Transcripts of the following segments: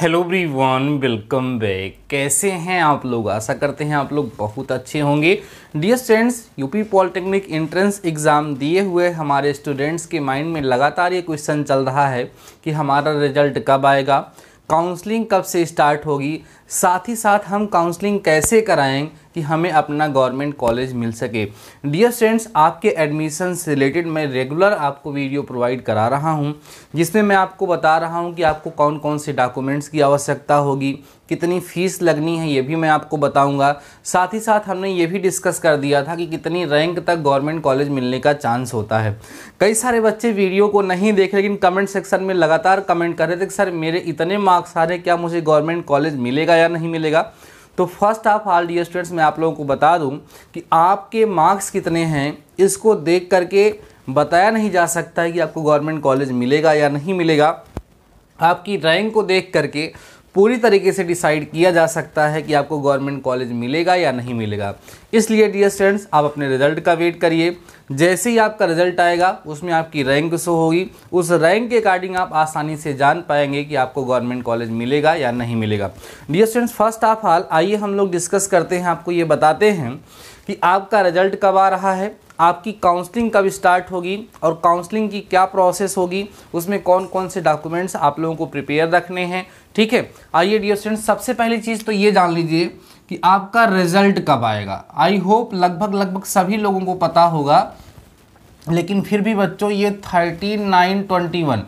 hello one welcome back कैसे हैं आप लोग आशा करते हैं आप लोग बहुत अच्छे होंगे dear students UP polytechnic entrance exam दिए हुए हमारे स्टूडेंट्स के माइंड में लगातार ये क्वेश्चन चल रहा है कि हमारा रिजल्ट कब आएगा काउंसलिंग कब से स्टार्ट होगी साथ ही साथ हम काउंसलिंग कैसे कराएँ कि हमें अपना गवर्नमेंट कॉलेज मिल सके डियर स्टूडेंट्स आपके एडमिशन से रिलेटेड मैं रेगुलर आपको वीडियो प्रोवाइड करा रहा हूँ जिसमें मैं आपको बता रहा हूँ कि आपको कौन कौन से डॉक्यूमेंट्स की आवश्यकता होगी कितनी फ़ीस लगनी है ये भी मैं आपको बताऊंगा साथ ही साथ हमने ये भी डिस्कस कर दिया था कि कितनी रैंक तक गवर्नमेंट कॉलेज मिलने का चांस होता है कई सारे बच्चे वीडियो को नहीं देखे लेकिन कमेंट सेक्शन में लगातार कमेंट कर रहे थे कि सर मेरे इतने मार्क्स आ रहे क्या मुझे गवर्नमेंट कॉलेज मिलेगा या नहीं मिलेगा तो first of all the students मैं आप लोगों को बता दूं कि आपके मार्क्स कितने हैं इसको देख करके बताया नहीं जा सकता है कि आपको गवर्नमेंट कॉलेज मिलेगा या नहीं मिलेगा आपकी रैंक को देख करके पूरी तरीके से डिसाइड किया जा सकता है कि आपको गवर्नमेंट कॉलेज मिलेगा या नहीं मिलेगा इसलिए डियर स्टूडेंट्स आप अपने रिजल्ट का वेट करिए जैसे ही आपका रिजल्ट आएगा उसमें आपकी रैंक शो होगी उस रैंक के अकॉर्डिंग आप आसानी से जान पाएंगे कि आपको गवर्नमेंट कॉलेज मिलेगा या नहीं मिलेगा dear students first of all आइए हम लोग डिस्कस करते हैं आपको ये बताते हैं कि आपका रिजल्ट कब आ रहा है आपकी काउंसलिंग कब स्टार्ट होगी और काउंसलिंग की क्या प्रोसेस होगी उसमें कौन कौन से डॉक्यूमेंट्स आप लोगों को प्रिपेयर रखने हैं ठीक है आइए डियर स्टूडेंट सबसे पहली चीज़ तो ये जान लीजिए कि आपका रिजल्ट कब आएगा आई होप लगभग लगभग सभी लोगों को पता होगा लेकिन फिर भी बच्चों ये thirteen nine twenty one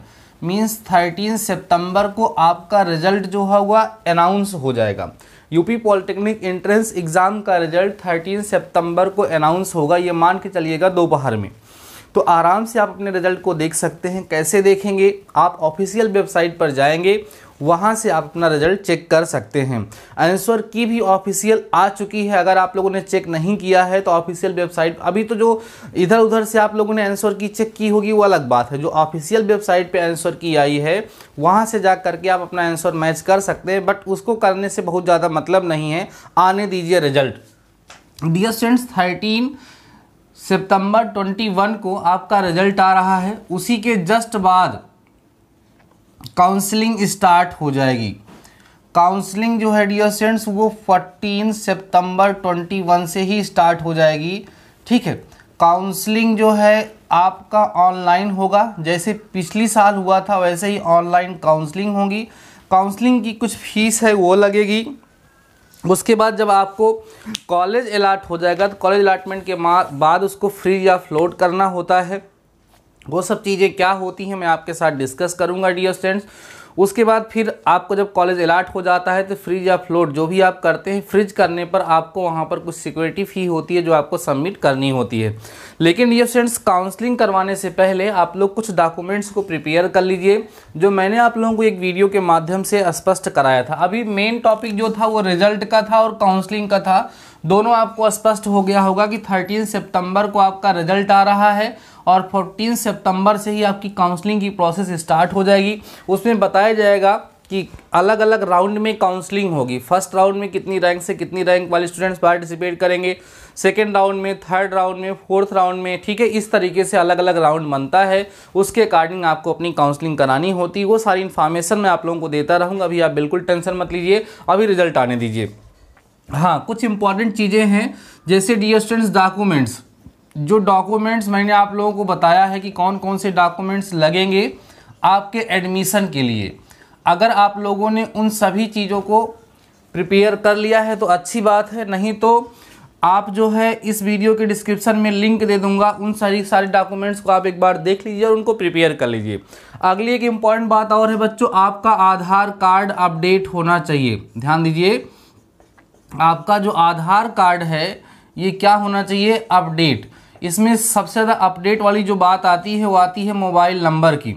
means thirteen सितम्बर को आपका रिजल्ट जो होगा अनाउंस हो जाएगा यूपी पॉलिटेक्निक एंट्रेंस एग्ज़ाम का रिजल्ट 13 सितंबर को अनाउंस होगा ये मान के चलिएगा दोपहर में तो आराम से आप अपने रिजल्ट को देख सकते हैं कैसे देखेंगे आप ऑफिशियल वेबसाइट पर जाएंगे वहाँ से आप अपना रिजल्ट चेक कर सकते हैं आंसर की भी ऑफिशियल आ चुकी है अगर आप लोगों ने चेक नहीं किया है तो ऑफिशियल वेबसाइट अभी तो जो इधर उधर से आप लोगों ने आंसर की चेक की होगी वो अलग बात है जो ऑफिशियल वेबसाइट पर आंसर की आई है वहाँ से जा करके आप अपना आंसर मैच कर सकते हैं बट उसको करने से बहुत ज़्यादा मतलब नहीं है आने दीजिए रिजल्ट डियर स्टूडेंट्स थर्टीन सितंबर 21 को आपका रिजल्ट आ रहा है उसी के जस्ट बाद काउंसलिंग स्टार्ट हो जाएगी काउंसलिंग जो है डियर सेंट्स वो 14 सितंबर 21 से ही स्टार्ट हो जाएगी ठीक है काउंसलिंग जो है आपका ऑनलाइन होगा जैसे पिछली साल हुआ था वैसे ही ऑनलाइन काउंसलिंग होगी काउंसलिंग की कुछ फीस है वो लगेगी उसके बाद जब आपको कॉलेज अलाट हो जाएगा तो कॉलेज अलाटमेंट के बाद उसको फ्री या फ्लोट करना होता है वो सब चीज़ें क्या होती हैं मैं आपके साथ डिस्कस करूँगा डियर स्टूडेंट्स उसके बाद फिर आपको जब कॉलेज अलाट हो जाता है तो फ्रिज या फ्लोट जो भी आप करते हैं फ्रिज करने पर आपको वहाँ पर कुछ सिक्योरिटी फ़ी होती है जो आपको सबमिट करनी होती है लेकिन ये स्टूडेंट्स काउंसलिंग करवाने से पहले आप लोग कुछ डॉक्यूमेंट्स को प्रिपेयर कर लीजिए जो मैंने आप लोगों को एक वीडियो के माध्यम से स्पष्ट कराया था अभी मेन टॉपिक जो था वो रिजल्ट का था और काउंसलिंग का था दोनों आपको स्पष्ट हो गया होगा कि 13 सितंबर को आपका रिजल्ट आ रहा है और 14 सितंबर से ही आपकी काउंसलिंग की प्रोसेस स्टार्ट हो जाएगी उसमें बताया जाएगा कि अलग अलग राउंड में काउंसलिंग होगी फर्स्ट राउंड में कितनी रैंक से कितनी रैंक वाले स्टूडेंट्स पार्टिसिपेट करेंगे सेकेंड राउंड में थर्ड राउंड में फोर्थ राउंड में ठीक है इस तरीके से अलग अलग राउंड बनता है उसके अकॉर्डिंग आपको अपनी काउंसलिंग करानी होती है वो सारी इन्फॉर्मेशन मैं आप लोगों को देता रहूँगा अभी आप बिल्कुल टेंशन मत लीजिए अभी रिजल्ट आने दीजिए हाँ कुछ इंपॉर्टेंट चीज़ें हैं जैसे डी एस्टेंट्स डॉक्यूमेंट्स जो डॉक्यूमेंट्स मैंने आप लोगों को बताया है कि कौन कौन से डॉक्यूमेंट्स लगेंगे आपके एडमिशन के लिए अगर आप लोगों ने उन सभी चीज़ों को प्रिपेयर कर लिया है तो अच्छी बात है नहीं तो आप जो है इस वीडियो के डिस्क्रिप्शन में लिंक दे दूंगा उन सारी सारे डॉक्यूमेंट्स को आप एक बार देख लीजिए और उनको प्रिपेयर कर लीजिए अगली एक इम्पॉर्टेंट बात और है बच्चों आपका आधार कार्ड अपडेट होना चाहिए ध्यान दीजिए आपका जो आधार कार्ड है ये क्या होना चाहिए अपडेट इसमें सबसे ज़्यादा अपडेट वाली जो बात आती है वो आती है मोबाइल नंबर की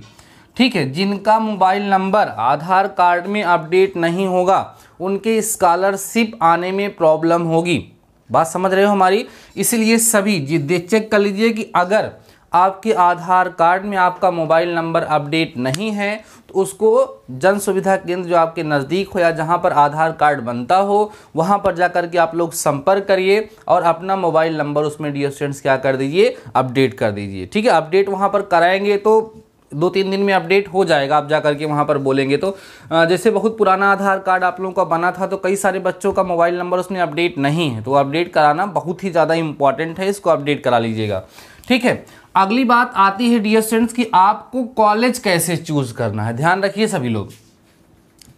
ठीक है जिनका मोबाइल नंबर आधार कार्ड में अपडेट नहीं होगा उनके स्कॉलरशिप आने में प्रॉब्लम होगी बात समझ रहे हो हमारी इसलिए सभी जी चेक कर लीजिए कि अगर आपके आधार कार्ड में आपका मोबाइल नंबर अपडेट नहीं है तो उसको जन सुविधा केंद्र जो आपके नज़दीक हो या जहाँ पर आधार कार्ड बनता हो वहाँ पर जा कर के आप लोग संपर्क करिए और अपना मोबाइल नंबर उसमें डी स्टूडेंट्स क्या कर दीजिए अपडेट कर दीजिए ठीक है अपडेट वहाँ पर कराएंगे तो दो तीन दिन में अपडेट हो जाएगा आप जा करके वहाँ पर बोलेंगे तो जैसे बहुत पुराना आधार कार्ड आप लोगों का बना था तो कई सारे बच्चों का मोबाइल नंबर उसमें अपडेट नहीं है तो अपडेट कराना बहुत ही ज़्यादा इंपॉर्टेंट है इसको अपडेट करा लीजिएगा ठीक है अगली बात आती है डियर स्टूडेंट्स कि आपको कॉलेज कैसे चूज़ करना है ध्यान रखिए सभी लोग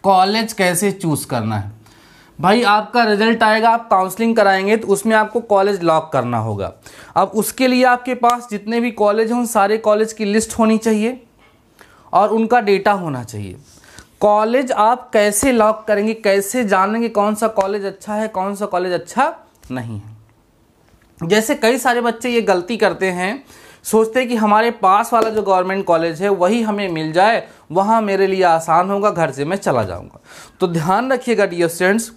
कॉलेज कैसे चूज़ करना है भाई आपका रिजल्ट आएगा आप काउंसलिंग कराएंगे तो उसमें आपको कॉलेज लॉक करना होगा अब उसके लिए आपके पास जितने भी कॉलेज हैं उन सारे कॉलेज की लिस्ट होनी चाहिए और उनका डेटा होना चाहिए कॉलेज आप कैसे लॉक करेंगे कैसे जानेंगे कौन सा कॉलेज अच्छा है कौन सा कॉलेज अच्छा नहीं है जैसे कई सारे बच्चे ये गलती करते हैं सोचते कि हमारे पास वाला जो गवर्नमेंट कॉलेज है वही हमें मिल जाए वहाँ मेरे लिए आसान होगा घर से मैं चला जाऊँगा तो ध्यान रखिएगा डियर स्टूडेंट्स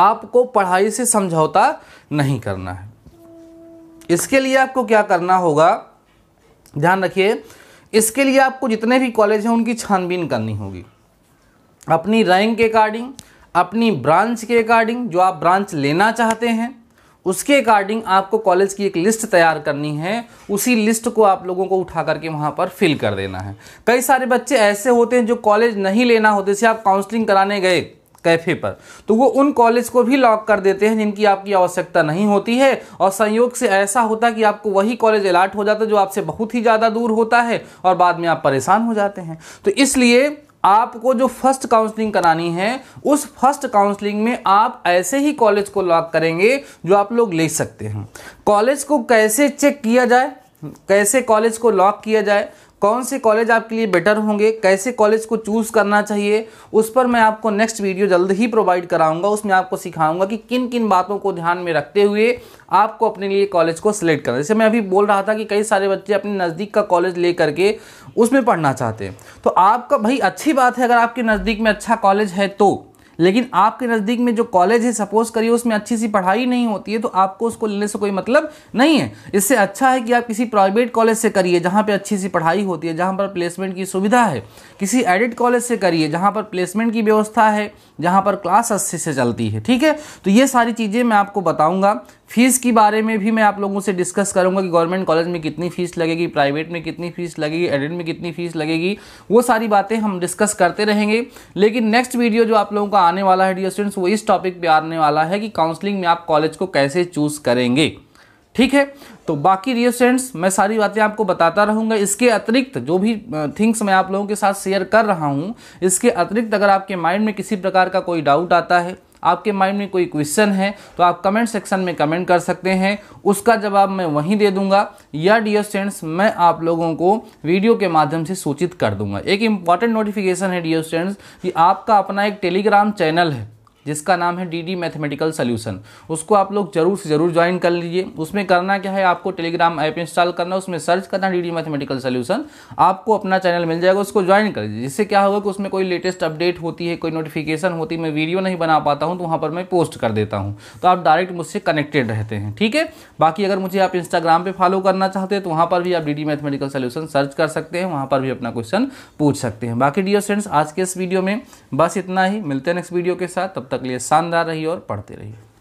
आपको पढ़ाई से समझौता नहीं करना है इसके लिए आपको क्या करना होगा ध्यान रखिए इसके लिए आपको जितने भी कॉलेज हैं उनकी छानबीन करनी होगी अपनी रैंक के अकॉर्डिंग अपनी ब्रांच के अकॉर्डिंग जो आप ब्रांच लेना चाहते हैं उसके अकॉर्डिंग आपको कॉलेज की एक लिस्ट तैयार करनी है उसी लिस्ट को आप लोगों को उठा करके वहाँ पर फिल कर देना है कई सारे बच्चे ऐसे होते हैं जो कॉलेज नहीं लेना होते से आप काउंसलिंग कराने गए कैफ़े पर तो वो उन कॉलेज को भी लॉक कर देते हैं जिनकी आपकी आवश्यकता नहीं होती है और संयोग से ऐसा होता है कि आपको वही कॉलेज अलाट हो जाता है जो आपसे बहुत ही ज़्यादा दूर होता है और बाद में आप परेशान हो जाते हैं तो इसलिए आपको जो फर्स्ट काउंसलिंग करानी है उस फर्स्ट काउंसलिंग में आप ऐसे ही कॉलेज को लॉक करेंगे जो आप लोग ले सकते हैं कॉलेज को कैसे चेक किया जाए कैसे कॉलेज को लॉक किया जाए कौन से कॉलेज आपके लिए बेटर होंगे कैसे कॉलेज को चूज़ करना चाहिए उस पर मैं आपको नेक्स्ट वीडियो जल्द ही प्रोवाइड कराऊंगा उसमें आपको सिखाऊंगा कि किन किन बातों को ध्यान में रखते हुए आपको अपने लिए कॉलेज को सिलेक्ट करना जैसे मैं अभी बोल रहा था कि कई सारे बच्चे अपने नज़दीक का कॉलेज ले करके उसमें पढ़ना चाहते हैं तो आपका भाई अच्छी बात है अगर आपके नज़दीक में अच्छा कॉलेज है तो लेकिन आपके नज़दीक में जो कॉलेज है सपोज करिए उसमें अच्छी सी पढ़ाई नहीं होती है तो आपको उसको लेने से कोई मतलब नहीं है इससे अच्छा है कि आप किसी प्राइवेट कॉलेज से करिए जहाँ पर अच्छी सी पढ़ाई होती है जहाँ पर प्लेसमेंट की सुविधा है किसी एडिट कॉलेज से करिए जहाँ पर प्लेसमेंट की व्यवस्था है जहाँ पर क्लास अच्छे से चलती है ठीक है तो ये सारी चीज़ें मैं आपको बताऊँगा फीस के बारे में भी मैं आप लोगों से डिस्कस करूंगा कि गवर्नमेंट कॉलेज में कितनी फीस लगेगी प्राइवेट में कितनी फीस लगेगी एडेड में कितनी फीस लगेगी वो सारी बातें हम डिस्कस करते रहेंगे लेकिन नेक्स्ट वीडियो जो आप लोगों का आने वाला है डियर स्टूडेंट्स वो इस टॉपिक पे आने वाला है कि काउंसलिंग में आप कॉलेज को कैसे चूज़ करेंगे ठीक है तो बाकी डियर स्टूडेंट्स मैं सारी बातें आपको बताता रहूँगा इसके अतिरिक्त जो भी थिंग्स मैं आप लोगों के साथ शेयर कर रहा हूँ इसके अतिरिक्त अगर आपके माइंड में किसी प्रकार का कोई डाउट आता है आपके माइंड में कोई क्वेश्चन है तो आप कमेंट सेक्शन में कमेंट कर सकते हैं उसका जवाब मैं वहीं दे दूंगा या डियर स्टूडेंट्स मैं आप लोगों को वीडियो के माध्यम से सूचित कर दूंगा एक इंपॉर्टेंट नोटिफिकेशन है डियर स्टूडेंट्स कि आपका अपना एक टेलीग्राम चैनल है जिसका नाम है डी डी मैथमेटिकल सोल्यूशन उसको आप लोग जरूर से जरूर ज्वाइन कर लीजिए उसमें करना क्या है आपको टेलीग्राम ऐप इंस्टॉल करना उसमें सर्च करना डी डी मैथमेटिकल सोल्यूशन आपको अपना चैनल मिल जाएगा उसको ज्वाइन कर लीजिए जिससे क्या होगा कि उसमें कोई लेटेस्ट अपडेट होती है कोई नोटिफिकेशन होती है मैं वीडियो नहीं बना पाता हूँ तो वहाँ पर मैं पोस्ट कर देता हूँ तो आप डायरेक्ट मुझसे कनेक्टेड रहते हैं ठीक है बाकी अगर मुझे आप इंस्टाग्राम पर फॉलो करना चाहते हैं तो वहाँ पर भी आप the the mathematical solution search कर सकते हैं वहाँ पर भी अपना क्वेश्चन पूछ सकते हैं बाकी डियर फ्रेंड्स आज के इस वीडियो में बस इतना ही मिलते हैं नेक्स्ट वीडियो के साथ तब तक लिए शानदार रहिए और पढ़ते रहिए